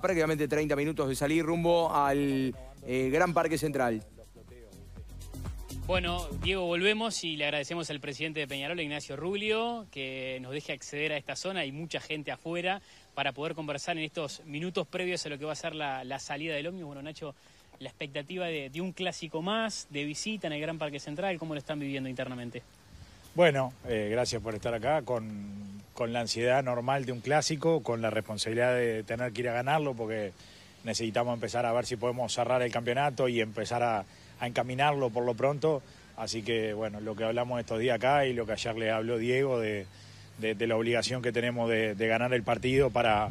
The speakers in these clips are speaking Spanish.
prácticamente 30 minutos de salir rumbo al eh, Gran Parque Central. Bueno, Diego, volvemos y le agradecemos al presidente de Peñarol, Ignacio Rubio, que nos deje acceder a esta zona. Hay mucha gente afuera para poder conversar en estos minutos previos a lo que va a ser la, salida del ómnibus. Bueno, Nacho, la expectativa de, de un clásico más, de visita en el Gran Parque Central, ¿cómo lo están viviendo internamente? Bueno, eh, gracias por estar acá con, la ansiedad normal de un clásico, con la responsabilidad de tener que ir a ganarlo, porque necesitamos empezar a ver si podemos cerrar el campeonato y empezar a, encaminarlo por lo pronto. Así que, bueno, lo que hablamos estos días acá y lo que ayer le habló Diego de, la obligación que tenemos de, ganar el partido para,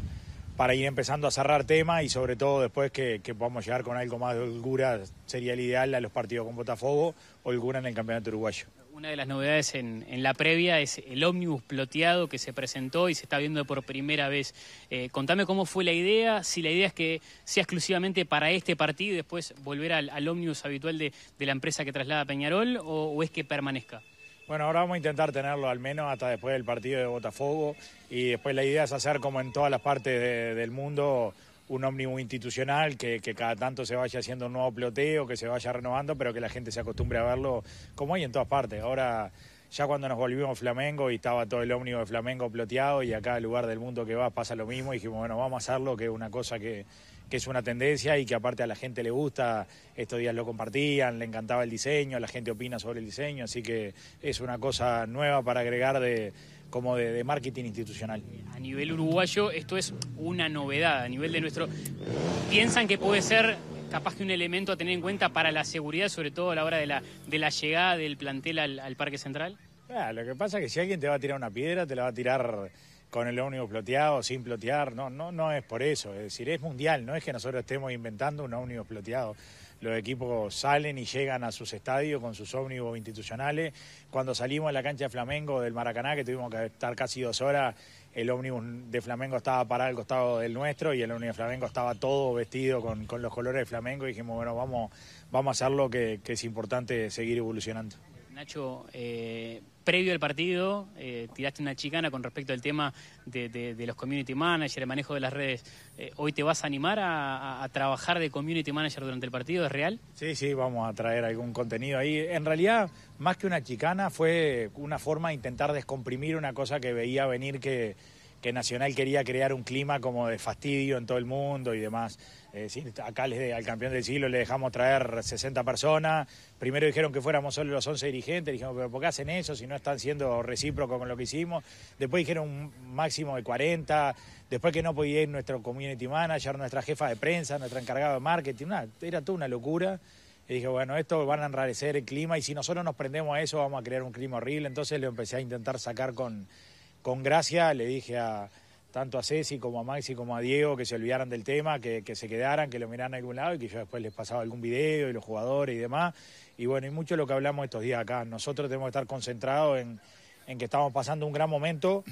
para ir empezando a cerrar temas y sobre todo después que, podamos llegar con algo más de holgura, sería el ideal a los partidos con Botafogo, holgura en el Campeonato Uruguayo. Una de las novedades en, la previa es el ómnibus ploteado que se presentó y se está viendo por primera vez. Eh, contame cómo fue la idea, si la idea es que sea exclusivamente para este partido y después volver al, ómnibus habitual de, la empresa que traslada Peñarol o, es que permanezca. Bueno, ahora vamos a intentar tenerlo al menos hasta después del partido de Botafogo y después la idea es hacer como en todas las partes del mundo un ómnibus institucional, que, cada tanto se vaya haciendo un nuevo ploteo, que se vaya renovando, pero que la gente se acostumbre a verlo como hay en todas partes. Ahora, ya cuando nos volvimos Flamengo y estaba todo el ómnibus de Flamengo ploteado y a cada lugar del mundo que va pasa lo mismo, y dijimos, bueno, vamos a hacerlo, que es una cosa que es una tendencia y que aparte a la gente le gusta, estos días lo compartían, le encantaba el diseño, la gente opina sobre el diseño, así que es una cosa nueva para agregar de como de, marketing institucional. A nivel uruguayo esto es una novedad, a nivel de nuestro... ¿Piensan que puede ser capaz que un elemento a tener en cuenta para la seguridad, sobre todo a la hora de la, de la llegada del plantel al, Parque Central? Ah, lo que pasa es que si alguien te va a tirar una piedra, te la va a tirar con el ómnibus ploteado, sin plotear, no, no, no es por eso, es decir, es mundial, no es que nosotros estemos inventando un ómnibus ploteado los equipos salen y llegan a sus estadios con sus ómnibus institucionales. Cuando salimos a la cancha de Flamengo del Maracaná, que tuvimos que estar casi dos horas, el ómnibus de Flamengo estaba parado al costado del nuestro y el ómnibus de Flamengo estaba todo vestido con, los colores de Flamengo y dijimos, bueno, vamos, vamos a hacerlo que es importante seguir evolucionando. Nacho, eh, previo al partido eh, tiraste una chicana con respecto al tema de, los community managers, el manejo de las redes. Eh, ¿Hoy te vas a animar a, trabajar de community manager durante el partido? ¿Es real? Sí, sí, vamos a traer algún contenido ahí. En realidad, más que una chicana, fue una forma de intentar descomprimir una cosa que veía venir que que Nacional quería crear un clima como de fastidio en todo el mundo y demás. Eh, acá al campeón del siglo le dejamos traer 60 personas. Primero dijeron que fuéramos solo los 11 dirigentes. Dijimos, pero ¿por qué hacen eso si no están siendo recíprocos con lo que hicimos? Después dijeron un máximo de 40. Después que no podía ir nuestro community manager, nuestra jefa de prensa, nuestra encargado de marketing. era toda una locura. Y dije, bueno, esto van a enrarecer el clima y si nosotros nos prendemos a eso vamos a crear un clima horrible. Entonces lo empecé a intentar sacar con con gracia le dije a tanto a Ceci como a Maxi como a Diego que se olvidaran del tema, que, se quedaran, que lo miraran a algún lado y que yo después les pasaba algún video y los jugadores y demás. Y bueno, y mucho lo que hablamos estos días acá. Nosotros tenemos que estar concentrados en, que estamos pasando un gran momento,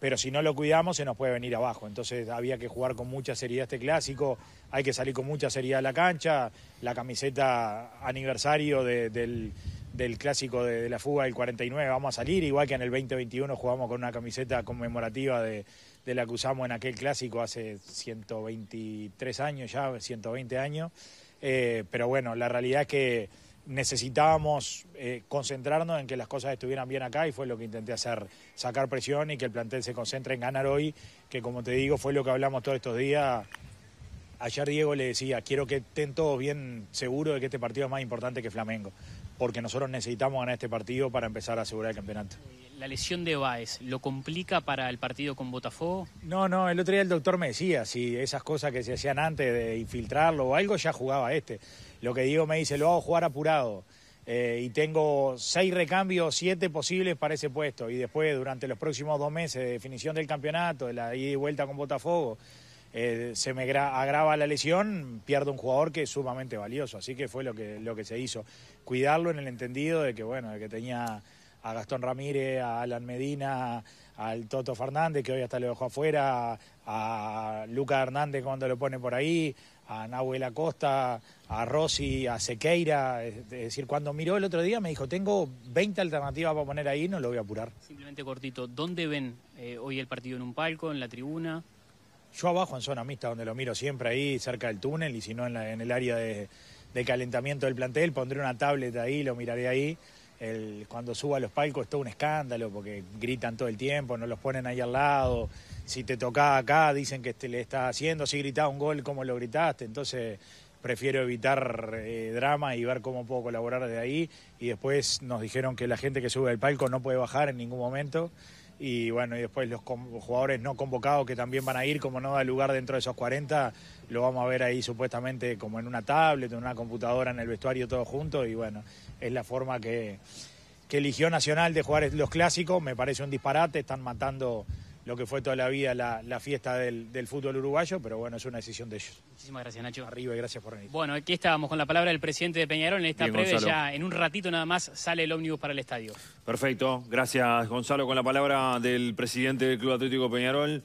pero si no lo cuidamos se nos puede venir abajo. Entonces había que jugar con mucha seriedad este clásico, hay que salir con mucha seriedad a la cancha, la camiseta aniversario del del clásico de, la fuga del 49 vamos a salir, igual que en el 2021 jugamos con una camiseta conmemorativa de, la que usamos en aquel clásico hace 123 años ya, 120 años. Eh, pero bueno, la realidad es que necesitábamos eh, concentrarnos en que las cosas estuvieran bien acá y fue lo que intenté hacer, sacar presión y que el plantel se concentre en ganar hoy, que como te digo fue lo que hablamos todos estos días. Ayer Diego le decía, quiero que estén todos bien seguros de que este partido es más importante que Flamengo porque nosotros necesitamos ganar este partido para empezar a asegurar el campeonato. ¿La lesión de Baez lo complica para el partido con Botafogo? No, no, el otro día el doctor me decía, si esas cosas que se hacían antes de infiltrarlo o algo, ya jugaba este. Lo que digo me dice, lo hago jugar apurado. Eh, y tengo seis recambios, siete posibles para ese puesto. Y después, durante los próximos dos meses de definición del campeonato, de la ida y vuelta con Botafogo, eh, se me agrava la lesión, pierdo un jugador que es sumamente valioso. Así que fue lo que, lo que se hizo. Cuidarlo en el entendido de que, bueno, que tenía a Gastón Ramírez, a Alan Medina, al Toto Fernández, que hoy hasta lo dejó afuera, a Luca Hernández cuando lo pone por ahí, a Nahuel Acosta, a Rossi, a Sequeira. Es decir, cuando miró el otro día me dijo, tengo 20 alternativas para poner ahí, no lo voy a apurar. Simplemente cortito, ¿dónde ven eh, hoy el partido en un palco, en la tribuna? Yo abajo en zona mixta, donde lo miro siempre ahí, cerca del túnel, y si no en, en el área de, calentamiento del plantel, pondré una tablet ahí, lo miraré ahí. cuando suba a los palcos es todo un escándalo, porque gritan todo el tiempo, no los ponen ahí al lado. Si te toca acá, dicen que te este le está haciendo. Si gritaba un gol, ¿cómo lo gritaste? Entonces prefiero evitar eh, drama y ver cómo puedo colaborar de ahí. Y después nos dijeron que la gente que sube al palco no puede bajar en ningún momento y bueno, y después los jugadores no convocados que también van a ir, como no da lugar dentro de esos 40, lo vamos a ver ahí supuestamente como en una tablet, en una computadora, en el vestuario, todo juntos, y bueno, es la forma que, que eligió Nacional de jugar los clásicos, me parece un disparate, están matando lo que fue toda la vida la, fiesta del, fútbol uruguayo, pero bueno, es una decisión de ellos. Muchísimas gracias, Nacho. Arriba y gracias por venir. Bueno, aquí estábamos con la palabra del presidente de Peñarol en esta breve previa. Ya en un ratito nada más sale el ómnibus para el estadio. Perfecto. Gracias, Gonzalo, con la palabra del presidente del Club Atlético Peñarol.